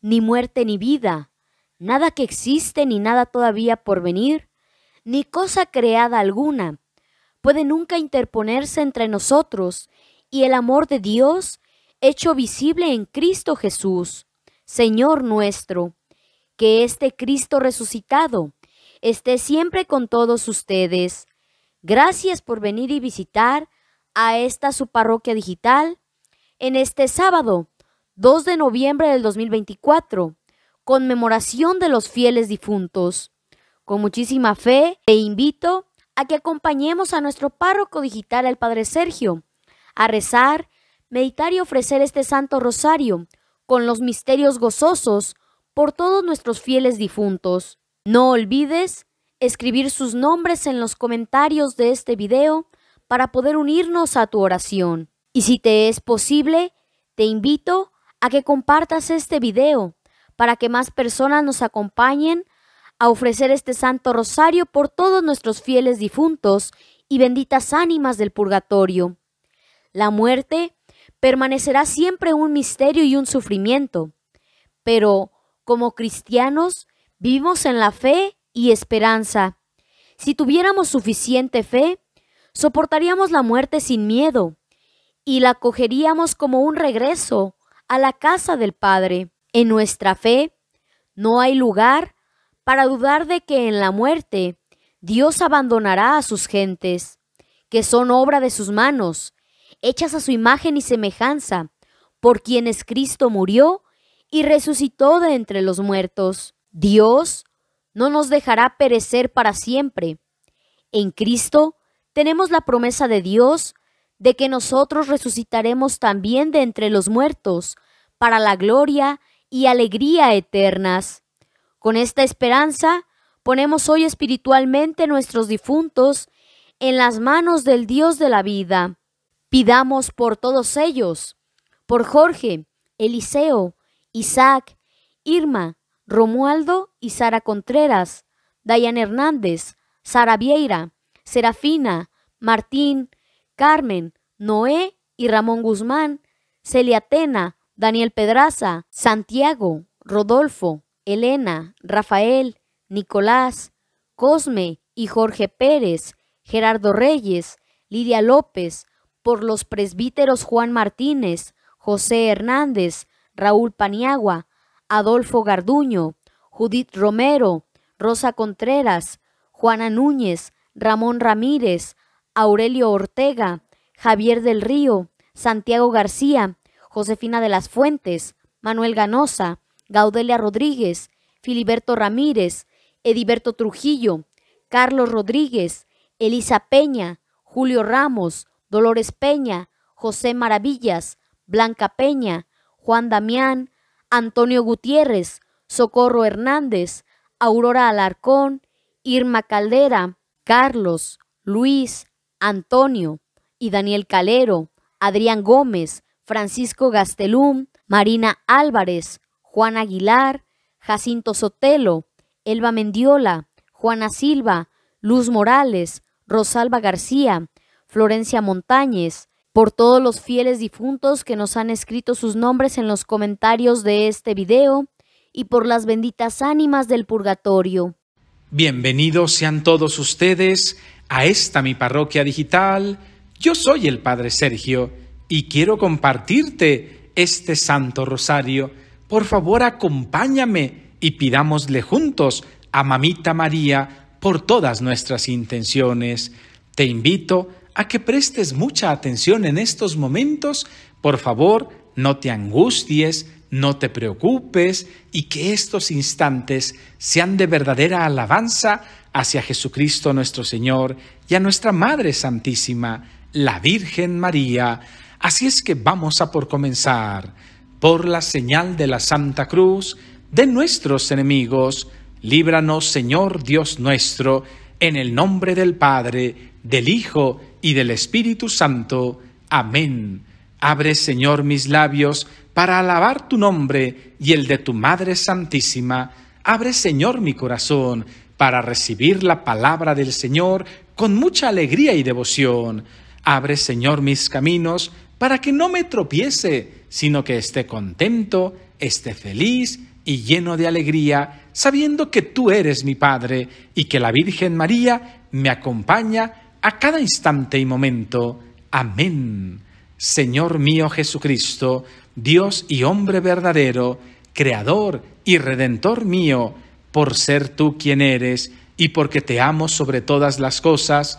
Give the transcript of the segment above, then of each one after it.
ni muerte ni vida, nada que existe ni nada todavía por venir, ni cosa creada alguna, puede nunca interponerse entre nosotros y el amor de Dios hecho visible en Cristo Jesús, Señor nuestro. Que este Cristo resucitado esté siempre con todos ustedes. Gracias por venir y visitar a esta su parroquia digital en este sábado 2 de noviembre del 2024, conmemoración de los fieles difuntos. Con muchísima fe, te invito a que acompañemos a nuestro párroco digital, el Padre Sergio, a rezar, meditar y ofrecer este Santo Rosario con los misterios gozosos por todos nuestros fieles difuntos. No olvides escribir sus nombres en los comentarios de este video para poder unirnos a tu oración. Y si te es posible, te invito a que compartas este video para que más personas nos acompañen a ofrecer este Santo Rosario por todos nuestros fieles difuntos y benditas ánimas del purgatorio. La muerte permanecerá siempre un misterio y un sufrimiento, pero como cristianos vivimos en la fe y esperanza. Si tuviéramos suficiente fe, soportaríamos la muerte sin miedo y la cogeríamos como un regreso a la casa del Padre. En nuestra fe no hay lugar para dudar de que en la muerte Dios abandonará a sus gentes, que son obra de sus manos, hechas a su imagen y semejanza, por quienes Cristo murió y resucitó de entre los muertos. Dios no nos dejará perecer para siempre. En Cristo tenemos la promesa de Dios de que nosotros resucitaremos también de entre los muertos, para la gloria y alegría eternas. Con esta esperanza, ponemos hoy espiritualmente nuestros difuntos en las manos del Dios de la vida. Pidamos por todos ellos, por Jorge, Eliseo, Isaac, Irma, Romualdo y Sara Contreras, Dayan Hernández, Sara Vieira, Serafina, Martín, Carmen, Noé y Ramón Guzmán, Celia Tena, Daniel Pedraza, Santiago, Rodolfo, Elena, Rafael, Nicolás, Cosme y Jorge Pérez, Gerardo Reyes, Lidia López, por los presbíteros Juan Martínez, José Hernández, Raúl Paniagua, Adolfo Garduño, Judith Romero, Rosa Contreras, Juana Núñez, Ramón Ramírez, Aurelio Ortega, Javier del Río, Santiago García, Josefina de las Fuentes, Manuel Ganosa, Gaudelia Rodríguez, Filiberto Ramírez, Ediberto Trujillo, Carlos Rodríguez, Elisa Peña, Julio Ramos, Dolores Peña, José Maravillas, Blanca Peña, Juan Damián, Antonio Gutiérrez, Socorro Hernández, Aurora Alarcón, Irma Caldera, Carlos, Luis, Antonio, y Daniel Calero, Adrián Gómez, Francisco Gastelum, Marina Álvarez, Juan Aguilar, Jacinto Sotelo, Elba Mendiola, Juana Silva, Luz Morales, Rosalba García, Florencia Montañez, por todos los fieles difuntos que nos han escrito sus nombres en los comentarios de este video y por las benditas ánimas del purgatorio. Bienvenidos sean todos ustedes a esta mi parroquia digital yo soy el Padre Sergio y quiero compartirte este Santo Rosario. Por favor, acompáñame y pidámosle juntos a Mamita María por todas nuestras intenciones. Te invito a que prestes mucha atención en estos momentos. Por favor, no te angusties, no te preocupes y que estos instantes sean de verdadera alabanza hacia Jesucristo nuestro Señor y a nuestra Madre Santísima la Virgen María. Así es que vamos a por comenzar, por la señal de la Santa Cruz, de nuestros enemigos, líbranos Señor Dios nuestro, en el nombre del Padre, del Hijo y del Espíritu Santo. Amén. Abre, Señor, mis labios para alabar tu nombre y el de tu Madre Santísima. Abre, Señor, mi corazón para recibir la palabra del Señor con mucha alegría y devoción. Abre, Señor, mis caminos, para que no me tropiece, sino que esté contento, esté feliz y lleno de alegría, sabiendo que tú eres mi Padre y que la Virgen María me acompaña a cada instante y momento. Amén. Señor mío Jesucristo, Dios y hombre verdadero, Creador y Redentor mío, por ser tú quien eres y porque te amo sobre todas las cosas,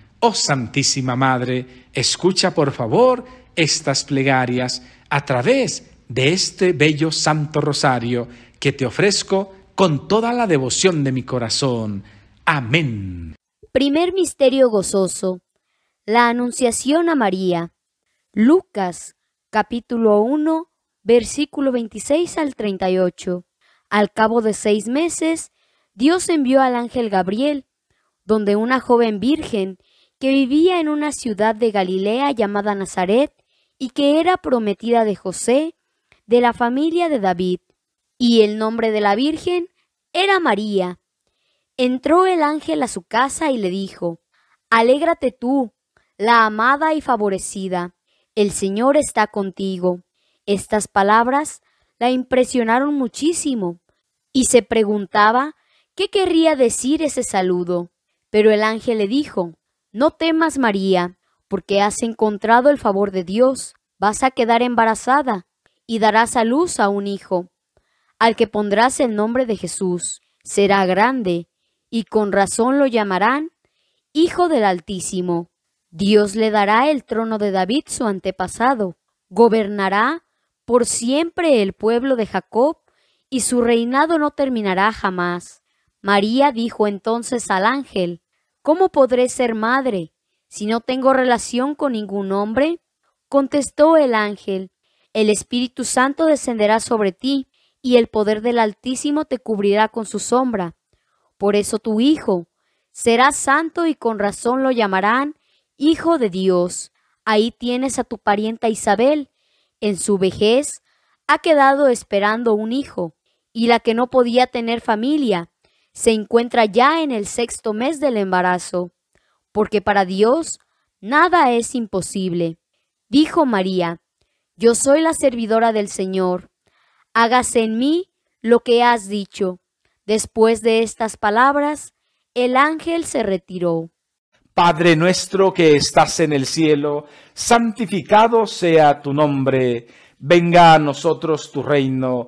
Oh Santísima Madre, escucha por favor estas plegarias a través de este bello Santo Rosario que te ofrezco con toda la devoción de mi corazón. Amén. Primer Misterio Gozoso. La Anunciación a María. Lucas capítulo 1 versículo 26 al 38. Al cabo de seis meses, Dios envió al ángel Gabriel, donde una joven virgen que vivía en una ciudad de Galilea llamada Nazaret y que era prometida de José, de la familia de David, y el nombre de la Virgen era María. Entró el ángel a su casa y le dijo, Alégrate tú, la amada y favorecida, el Señor está contigo. Estas palabras la impresionaron muchísimo y se preguntaba qué querría decir ese saludo. Pero el ángel le dijo, no temas, María, porque has encontrado el favor de Dios. Vas a quedar embarazada y darás a luz a un hijo, al que pondrás el nombre de Jesús. Será grande, y con razón lo llamarán Hijo del Altísimo. Dios le dará el trono de David su antepasado. Gobernará por siempre el pueblo de Jacob, y su reinado no terminará jamás. María dijo entonces al ángel, ¿Cómo podré ser madre si no tengo relación con ningún hombre? Contestó el ángel, el Espíritu Santo descenderá sobre ti y el poder del Altísimo te cubrirá con su sombra. Por eso tu Hijo será santo y con razón lo llamarán Hijo de Dios. Ahí tienes a tu parienta Isabel. En su vejez ha quedado esperando un hijo, y la que no podía tener familia, se encuentra ya en el sexto mes del embarazo, porque para Dios nada es imposible. Dijo María, Yo soy la servidora del Señor, hágase en mí lo que has dicho. Después de estas palabras, el ángel se retiró. Padre nuestro que estás en el cielo, santificado sea tu nombre, venga a nosotros tu reino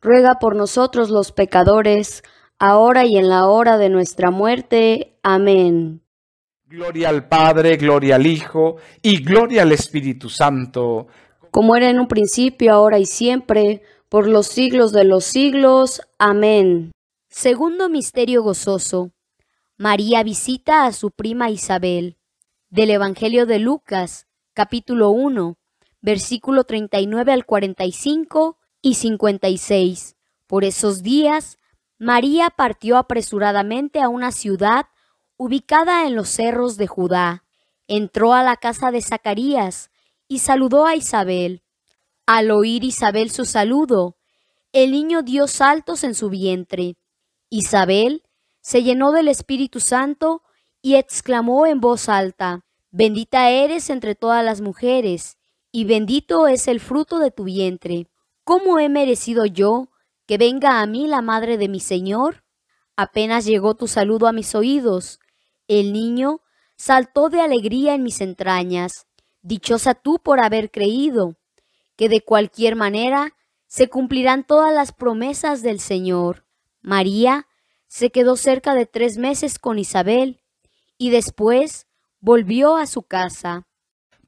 ruega por nosotros los pecadores, ahora y en la hora de nuestra muerte. Amén. Gloria al Padre, gloria al Hijo y gloria al Espíritu Santo. Como era en un principio, ahora y siempre, por los siglos de los siglos. Amén. Segundo misterio gozoso. María visita a su prima Isabel. Del Evangelio de Lucas, capítulo 1, versículo 39 al 45 y 56. Por esos días, María partió apresuradamente a una ciudad ubicada en los cerros de Judá. Entró a la casa de Zacarías y saludó a Isabel. Al oír Isabel su saludo, el niño dio saltos en su vientre. Isabel se llenó del Espíritu Santo y exclamó en voz alta, Bendita eres entre todas las mujeres, y bendito es el fruto de tu vientre. ¿cómo he merecido yo que venga a mí la madre de mi Señor? Apenas llegó tu saludo a mis oídos, el niño saltó de alegría en mis entrañas. Dichosa tú por haber creído, que de cualquier manera se cumplirán todas las promesas del Señor. María se quedó cerca de tres meses con Isabel y después volvió a su casa.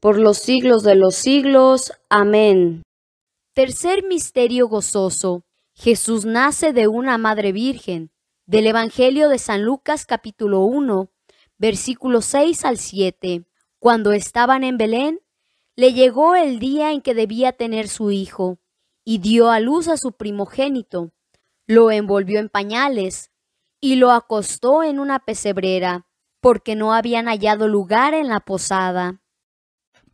por los siglos de los siglos. Amén. Tercer misterio gozoso. Jesús nace de una madre virgen. Del Evangelio de San Lucas capítulo 1, versículos 6 al 7. Cuando estaban en Belén, le llegó el día en que debía tener su hijo, y dio a luz a su primogénito. Lo envolvió en pañales, y lo acostó en una pesebrera, porque no habían hallado lugar en la posada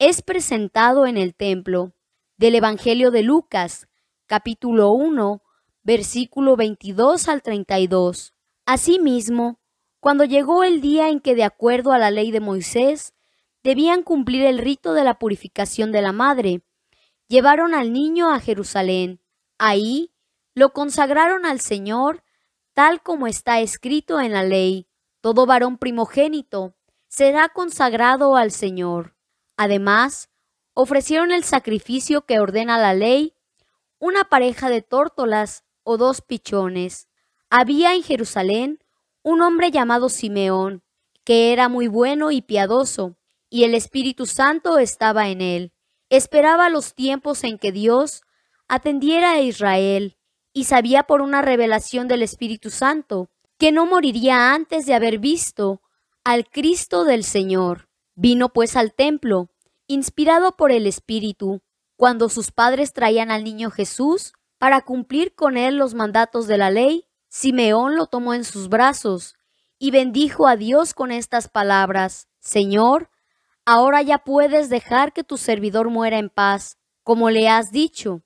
es presentado en el templo del Evangelio de Lucas, capítulo 1, versículo 22 al 32. Asimismo, cuando llegó el día en que, de acuerdo a la ley de Moisés, debían cumplir el rito de la purificación de la madre, llevaron al niño a Jerusalén. Ahí lo consagraron al Señor, tal como está escrito en la ley. Todo varón primogénito será consagrado al Señor, Además, ofrecieron el sacrificio que ordena la ley, una pareja de tórtolas o dos pichones. Había en Jerusalén un hombre llamado Simeón, que era muy bueno y piadoso, y el Espíritu Santo estaba en él. Esperaba los tiempos en que Dios atendiera a Israel, y sabía por una revelación del Espíritu Santo que no moriría antes de haber visto al Cristo del Señor. Vino pues al templo, inspirado por el Espíritu, cuando sus padres traían al niño Jesús para cumplir con él los mandatos de la ley, Simeón lo tomó en sus brazos y bendijo a Dios con estas palabras, Señor, ahora ya puedes dejar que tu servidor muera en paz, como le has dicho,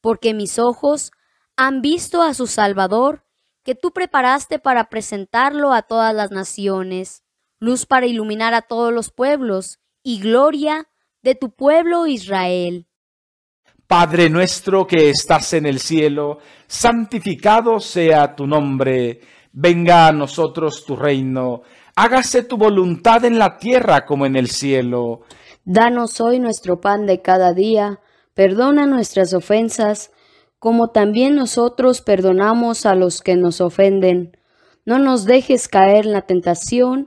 porque mis ojos han visto a su Salvador, que tú preparaste para presentarlo a todas las naciones luz para iluminar a todos los pueblos, y gloria de tu pueblo Israel. Padre nuestro que estás en el cielo, santificado sea tu nombre, venga a nosotros tu reino, hágase tu voluntad en la tierra como en el cielo. Danos hoy nuestro pan de cada día, perdona nuestras ofensas, como también nosotros perdonamos a los que nos ofenden. No nos dejes caer en la tentación,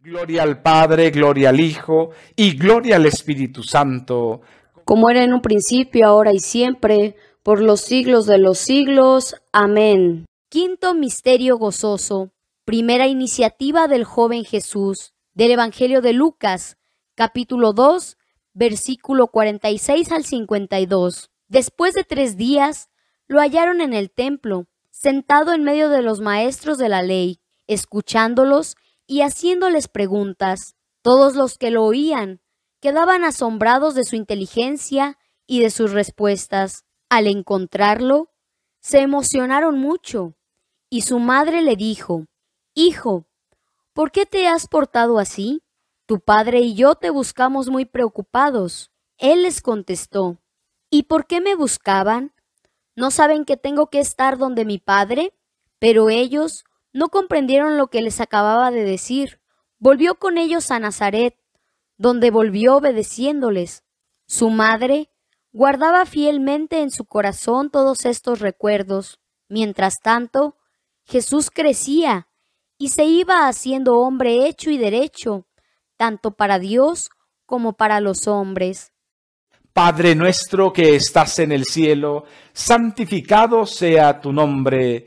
Gloria al Padre, gloria al Hijo y gloria al Espíritu Santo. Como era en un principio, ahora y siempre, por los siglos de los siglos. Amén. Quinto Misterio Gozoso. Primera iniciativa del joven Jesús. Del Evangelio de Lucas, capítulo 2, versículo 46 al 52. Después de tres días, lo hallaron en el templo, sentado en medio de los maestros de la ley, escuchándolos y haciéndoles preguntas, todos los que lo oían quedaban asombrados de su inteligencia y de sus respuestas. Al encontrarlo, se emocionaron mucho, y su madre le dijo, Hijo, ¿por qué te has portado así? Tu padre y yo te buscamos muy preocupados. Él les contestó, ¿Y por qué me buscaban? ¿No saben que tengo que estar donde mi padre? Pero ellos no comprendieron lo que les acababa de decir. Volvió con ellos a Nazaret, donde volvió obedeciéndoles. Su madre guardaba fielmente en su corazón todos estos recuerdos. Mientras tanto, Jesús crecía y se iba haciendo hombre hecho y derecho, tanto para Dios como para los hombres. Padre nuestro que estás en el cielo, santificado sea tu nombre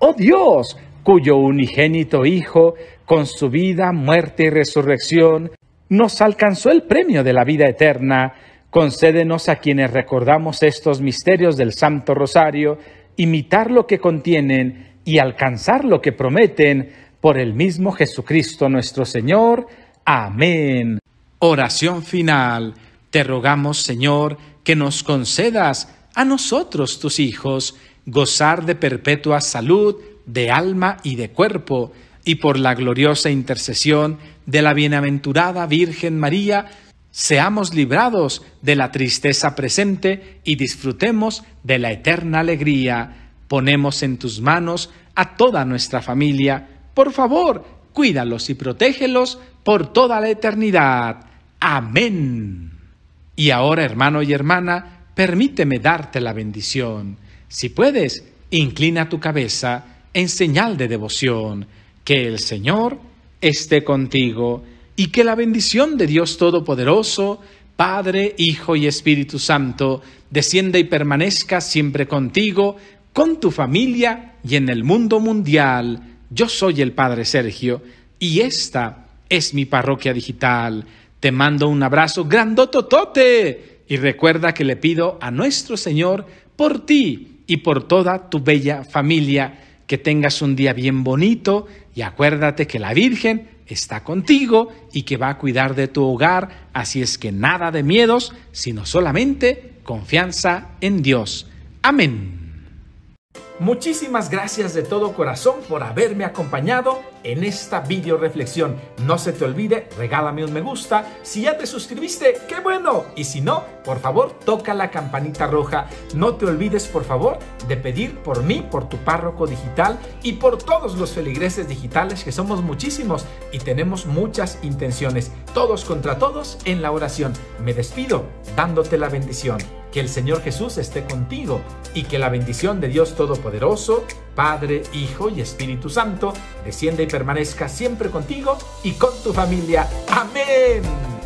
oh Dios, cuyo unigénito Hijo, con su vida, muerte y resurrección, nos alcanzó el premio de la vida eterna, concédenos a quienes recordamos estos misterios del Santo Rosario, imitar lo que contienen y alcanzar lo que prometen por el mismo Jesucristo nuestro Señor. Amén. Oración final. Te rogamos, Señor, que nos concedas a nosotros, tus hijos, gozar de perpetua salud de alma y de cuerpo, y por la gloriosa intercesión de la bienaventurada Virgen María, seamos librados de la tristeza presente y disfrutemos de la eterna alegría. Ponemos en tus manos a toda nuestra familia. Por favor, cuídalos y protégelos por toda la eternidad. Amén. Y ahora, hermano y hermana, permíteme darte la bendición si puedes, inclina tu cabeza en señal de devoción. Que el Señor esté contigo y que la bendición de Dios Todopoderoso, Padre, Hijo y Espíritu Santo, descienda y permanezca siempre contigo, con tu familia y en el mundo mundial. Yo soy el Padre Sergio y esta es mi parroquia digital. Te mando un abrazo grandototote y recuerda que le pido a nuestro Señor por ti y por toda tu bella familia. Que tengas un día bien bonito y acuérdate que la Virgen está contigo y que va a cuidar de tu hogar, así es que nada de miedos, sino solamente confianza en Dios. Amén. Muchísimas gracias de todo corazón por haberme acompañado en esta video reflexión. No se te olvide, regálame un me gusta. Si ya te suscribiste, qué bueno. Y si no, por favor, toca la campanita roja. No te olvides, por favor, de pedir por mí, por tu párroco digital y por todos los feligreses digitales, que somos muchísimos y tenemos muchas intenciones. Todos contra todos en la oración. Me despido dándote la bendición. Que el Señor Jesús esté contigo y que la bendición de Dios Todopoderoso Padre, Hijo y Espíritu Santo, descienda y permanezca siempre contigo y con tu familia. Amén.